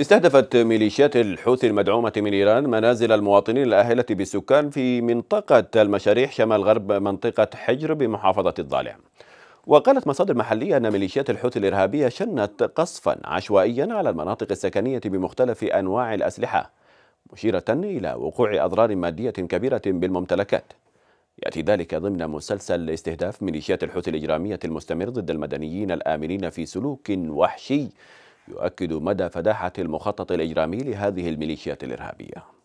استهدفت ميليشيات الحوثي المدعومة من إيران منازل المواطنين الآهلة بالسكان في منطقة المشاريح شمال غرب منطقة حجر بمحافظة الضالع وقالت مصادر محلية أن ميليشيات الحوثي الإرهابية شنت قصفا عشوائيا على المناطق السكنية بمختلف أنواع الأسلحة مشيرة إلى وقوع أضرار مادية كبيرة بالممتلكات يأتي ذلك ضمن مسلسل استهداف ميليشيات الحوثي الإجرامية المستمر ضد المدنيين الآمنين في سلوك وحشي يؤكد مدى فداحة المخطط الإجرامي لهذه الميليشيات الإرهابية